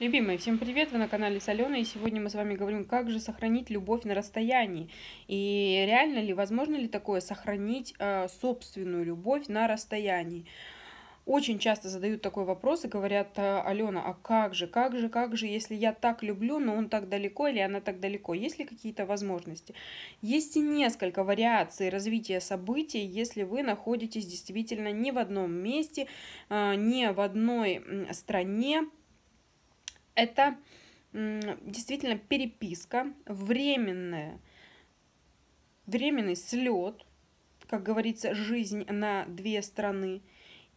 Любимые, всем привет! Вы на канале Солена, и сегодня мы с вами говорим, как же сохранить любовь на расстоянии. И реально ли, возможно ли такое, сохранить э, собственную любовь на расстоянии? Очень часто задают такой вопрос и говорят, э, Алена, а как же, как же, как же, если я так люблю, но он так далеко или она так далеко, есть ли какие-то возможности? Есть и несколько вариаций развития событий, если вы находитесь действительно не в одном месте, э, не в одной стране, это действительно переписка, временная, временный слет, как говорится, жизнь на две страны.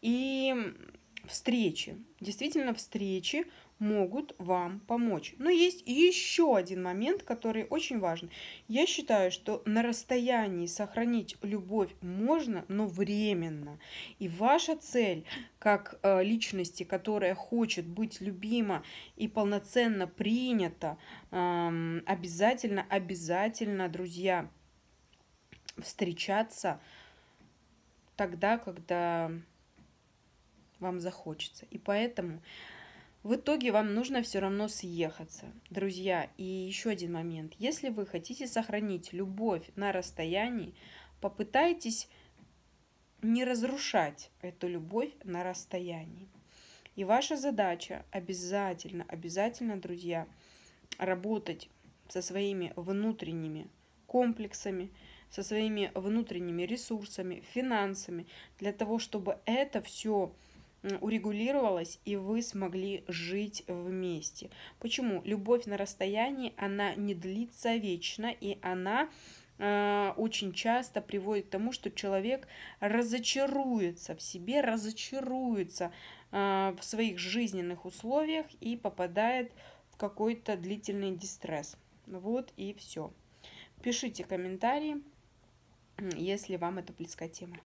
И встречи. Действительно, встречи могут вам помочь. Но есть еще один момент, который очень важен. Я считаю, что на расстоянии сохранить любовь можно, но временно. И ваша цель, как э, личности, которая хочет быть любима и полноценно принята, эм, обязательно, обязательно, друзья, встречаться тогда, когда вам захочется. И поэтому в итоге вам нужно все равно съехаться. Друзья, и еще один момент. Если вы хотите сохранить любовь на расстоянии, попытайтесь не разрушать эту любовь на расстоянии. И ваша задача обязательно, обязательно, друзья, работать со своими внутренними комплексами, со своими внутренними ресурсами, финансами, для того, чтобы это все урегулировалось, и вы смогли жить вместе. Почему? Любовь на расстоянии, она не длится вечно, и она э, очень часто приводит к тому, что человек разочаруется в себе, разочаруется э, в своих жизненных условиях и попадает в какой-то длительный дистресс. Вот и все. Пишите комментарии, если вам это близкая тема.